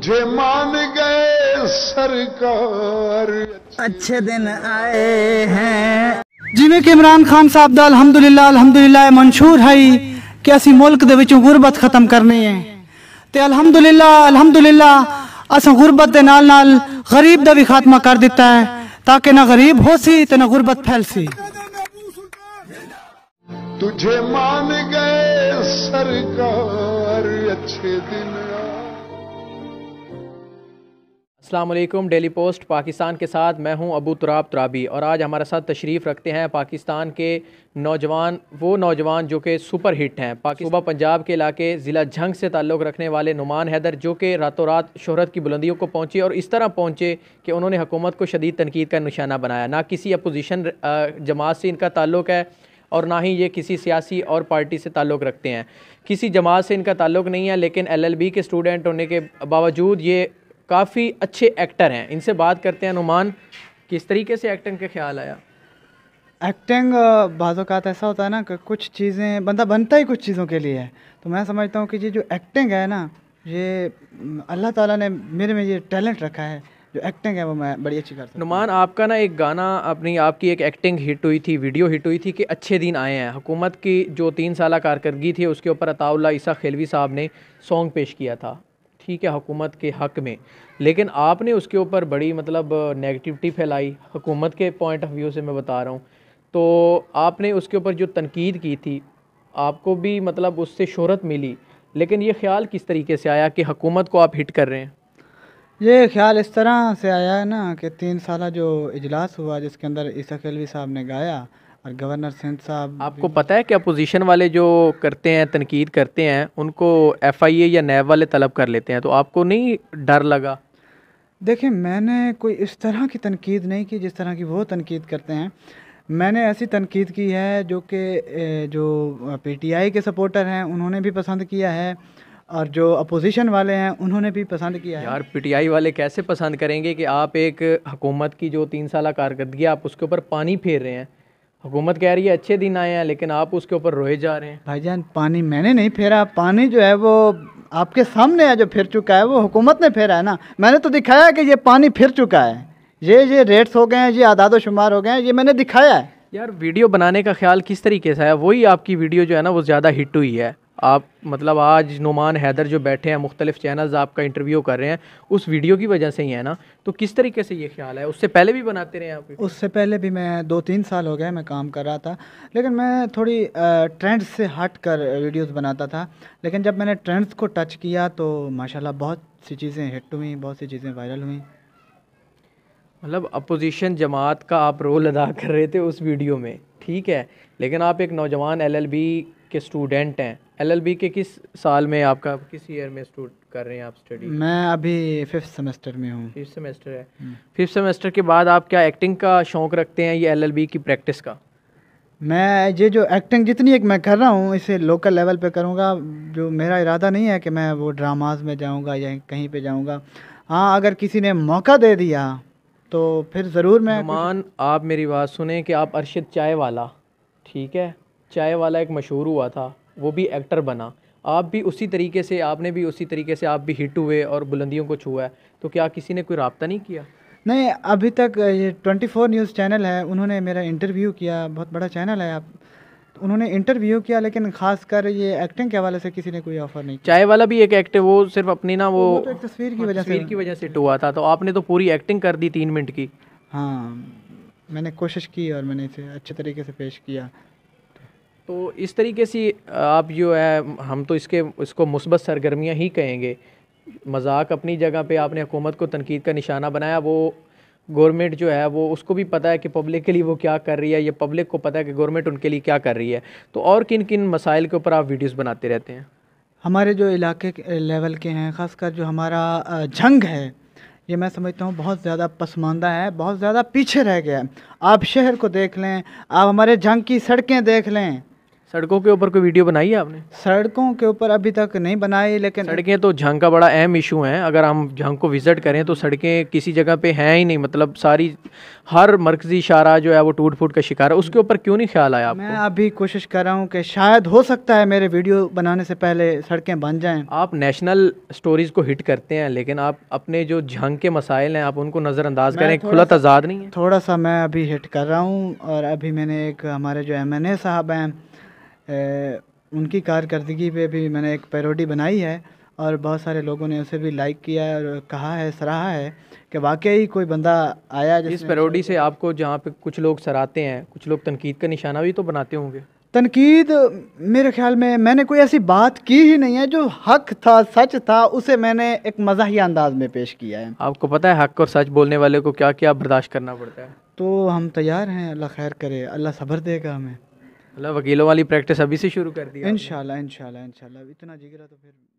मुझे मान गए सरकार अच्छे दिन आए हैं ਜਿਵੇਂ ਕਿ ਇਮਰਾਨ ਖਾਨ ਸਾਹਿਬ ਦਾ ਅਲਹਮਦੁਲਿਲਾ ਅਲਹਮਦੁਲਿਲਾ ਇਹ ਮਨਸ਼ੂਰ ਹੈ ਕਿ ਅਸੀਂ ਮੁਲਕ ਦੇ ਵਿੱਚੋਂ ਗੁਰਬਤ ਖਤਮ ਕਰਨੀ ਹੈ ਤੇ ਅਲਹਮਦੁਲਿਲਾ ਅਲਹਮਦੁਲਿਲਾ ਅਸਾਂ ਗੁਰਬਤ ਦੇ ਨਾਲ ਨਾਲ ਗਰੀਬ ਦਾ ਵੀ ਖਾਤਮਾ ਕਰ ਦਿੱਤਾ ਹੈ ਤਾਂ ਕਿ ਨਾ ਗਰੀਬ ਹੋ ਸੀ ਤੇ ਨਾ ਗੁਰਬਤ ਫੈਲ ਸੀ ਤੁਝੇ ਮਾਨ ਗਏ ਸਰਕਾਰ ਅੱਛੇ ਦਿਨ ਆ अल्लाम डेली पोस्ट पाकिस्तान के साथ मैं हूं अबू तुराब तुराबी और आज हमारे साथ तशरीफ़ रखते हैं पाकिस्तान के नौजवान वो नौजवान जो कि सुपर हिट हैं पाकिबा पंजाब के इलाके ज़िला झंग से ताल्लुक़ रखने वाले नुमान हैदर जो कि रातों रात शहरत की बुलंदियों को पहुँचे और इस तरह पहुँचे कि उन्होंने हुकूमत को शदीद तनकीद का निशाना बनाया ना किसी अपोजिशन जमात से इनका ताल्लुक़ है और ना ही ये किसी सियासी और पार्टी से ताल्लुक़ रखते हैं किसी जमात से इनका ताल्लुक़ नहीं है लेकिन एलएलबी के स्टूडेंट होने के बावजूद ये काफ़ी अच्छे एक्टर हैं इनसे बात करते हैं अनुमान किस तरीके से एक्टिंग का ख्याल आया एक्टिंग बाज़ात तो ऐसा होता है ना कि कुछ चीज़ें बंदा मतलब बनता ही कुछ चीज़ों के लिए है तो मैं समझता हूँ कि ये जो एक्टिंग है ना ये अल्लाह ताला ने मेरे में ये टैलेंट रखा है जो एक्टिंग है वो मैं बड़ी अच्छी करता हूँ नुमान आपका ना एक गाना अपनी आपकी एक एक्टिंग हिट हुई थी वीडियो हिट हुई थी कि अच्छे दिन आए हैं हुकूमत की जो तीन साल कारकर्दगी थी उसके ऊपर अताउल्ला ईसा खिलवी साहब ने सॉन्ग पेश किया था ठीक है हुकूमत के हक में लेकिन आपने उसके ऊपर बड़ी मतलब नेगेटिविटी फैलाई हुकूमत के पॉइंट ऑफ व्यू से मैं बता रहा हूँ तो आपने उसके ऊपर जो तनकीद की थी आपको भी मतलब उससे शहरत मिली लेकिन ये ख्याल किस तरीके से आया कि हुकूमत को आप हिट कर रहे हैं ये ख्याल इस तरह से आया है ना कि तीन साल जो इजलास हुआ जिसके अंदर ईसा खलवी साहब ने गाया और गवर्नर सिंह साहब आपको पता है कि अपोजिशन वाले जो करते हैं तनकीद करते हैं उनको एफ आई ए या नैब वाले तलब कर लेते हैं तो आपको नहीं डर लगा देखिए मैंने कोई इस तरह की तनकीद नहीं की जिस तरह की वो तनकीद करते हैं मैंने ऐसी तनकीद की है जो कि जो पी टी आई के सपोर्टर हैं उन्होंने भी पसंद किया है और जो अपोजिशन वाले हैं उन्होंने भी पसंद किया यार पी यार पीटीआई वाले कैसे पसंद करेंगे कि आप एक हुकूमत की जो तीन साल कारकर्दगी आप उसके ऊपर पानी फेर रहे हैं हुकूमत कह रही है अच्छे दिन आए हैं लेकिन आप उसके ऊपर रोए जा रहे हैं भाईजान पानी मैंने नहीं फेरा पानी जो है वो आपके सामने है जो फिर चुका है वो हुकूमत ने फेरा है ना मैंने तो दिखाया है कि ये पानी फिर चुका है ये ये रेट्स हो गए हैं ये आदाद शुमार हो गए हैं ये मैंने दिखाया है यार वीडियो बनाने का ख्याल किस तरीके से है वही आपकी वीडियो जो है ना वो ज़्यादा हिट हुई है आप मतलब आज नुमान हैदर जो बैठे हैं मुख्तलिफ चैनल्स आपका इंटरव्यू कर रहे हैं उस वीडियो की वजह से ही है ना तो किस तरीके से ये ख्याल है उससे पहले भी बनाते रहे आप उससे पहले भी मैं दो तीन साल हो गए मैं काम कर रहा था लेकिन मैं थोड़ी ट्रेंड्स से हट कर वीडियोज़ बनाता था लेकिन जब मैंने ट्रेंड्स को टच किया तो माशाला बहुत सी चीज़ें हिट हुई बहुत सी चीज़ें वायरल हुई मतलब अपोजिशन जमात का आप रोल अदा कर रहे थे उस वीडियो में ठीक है लेकिन आप एक नौजवान एलएलबी के स्टूडेंट हैं एलएलबी के किस साल में आपका किस ईयर में स्टूड कर रहे हैं आप स्टडी मैं अभी फिफ्थ सेमेस्टर में हूँ फिफ्थ सेमेस्टर है फिफ्थ हम्म। सेमेस्टर के बाद आप क्या एक्टिंग का शौक़ रखते हैं या एलएलबी की प्रैक्टिस का मैं ये जो एक्टिंग जितनी एक मैं कर रहा हूँ इसे लोकल लेवल पे करूँगा जो मेरा इरादा नहीं है कि मैं वो ड्रामाज में जाऊँगा या कहीं पे जाऊँगा हाँ अगर किसी ने मौका दे दिया तो फिर ज़रूर मैं मान आप मेरी बात सुने कि आप अरशद चाय वाला ठीक है चाय वाला एक मशहूर हुआ था वो भी एक्टर बना आप भी उसी तरीके से आपने भी उसी तरीके से आप भी हिट हुए और बुलंदियों को छुआ है तो क्या किसी ने कोई रबता नहीं किया नहीं अभी तक ये ट्वेंटी फोर न्यूज़ चैनल है उन्होंने मेरा इंटरव्यू किया बहुत बड़ा चैनल है आप उन्होंने इंटरव्यू किया लेकिन खासकर ये एक्टिंग के हवाले से किसी ने कोई ऑफर नहीं चाय वाला भी एक एक्ट वो सिर्फ अपनी ना वो, वो तो एक तस्वीर की हाँ, वजह से की वजह से हुआ था तो आपने तो पूरी एक्टिंग कर दी तीन मिनट की हाँ मैंने कोशिश की और मैंने इसे अच्छे तरीके से पेश किया तो इस तरीके से आप जो है हम तो इसके इसको मुसबत सरगर्मियाँ ही कहेंगे मजाक अपनी जगह पे आपने हुकूमत को तनकीद का निशाना बनाया वो गवर्नमेंट जो है वो उसको भी पता है कि पब्लिक के लिए वो क्या कर रही है या पब्लिक को पता है कि गवर्नमेंट उनके लिए क्या कर रही है तो और किन किन मसाइल के ऊपर आप वीडियोस बनाते रहते हैं हमारे जो इलाके लेवल के हैं ख़ासकर जो हमारा जंग है ये मैं समझता हूँ बहुत ज़्यादा पसमानदा है बहुत ज़्यादा पीछे रह गया है आप शहर को देख लें आप हमारे जंग की सड़कें देख लें सड़कों के ऊपर कोई वीडियो बनाई है आपने सड़कों के ऊपर अभी तक नहीं बनाई लेकिन सड़कें तो झंग का बड़ा अहम इशू है अगर हम झंग को विज़िट करें तो सड़कें किसी जगह पे हैं ही नहीं मतलब सारी हर मरकजी शारा जो है वो टूट फूट का शिकार है उसके ऊपर क्यों नहीं ख्याल आया आपको? मैं अभी कोशिश कर रहा हूँ कि शायद हो सकता है मेरे वीडियो बनाने से पहले सड़कें बन जाएँ आप नेशनल स्टोरीज़ को हिट करते हैं लेकिन आप अपने जो झंग के मसाइल हैं आप उनको नज़रअंदाज करें खुला तजाद नहीं थोड़ा सा मैं अभी हिट कर रहा हूँ और अभी मैंने एक हमारे जो एम साहब हैं उनकी कारकर्दगी पे भी मैंने एक पैरोडी बनाई है और बहुत सारे लोगों ने उसे भी लाइक किया है और कहा है सराहा है कि वाकई कोई बंदा आया इस पैरोडी से आपको जहाँ पे कुछ लोग सराहते हैं कुछ लोग तनकीद का निशाना भी तो बनाते होंगे तनकीद मेरे ख्याल में मैंने कोई ऐसी बात की ही नहीं है जो हक था सच था उसे मैंने एक मजाही अंदाज में पेश किया है आपको पता है हक और सच बोलने वाले को क्या क्या बर्दाश्त करना पड़ता है तो हम तैयार हैं अल्लाह खैर करे अल्लाह सब्र देगा हमें मतलब वकीलों वाली प्रैक्टिस अभी से शुरू कर दी इंशाल्लाह इंशाल्लाह इंशाल्लाह इतना जिगरा तो फिर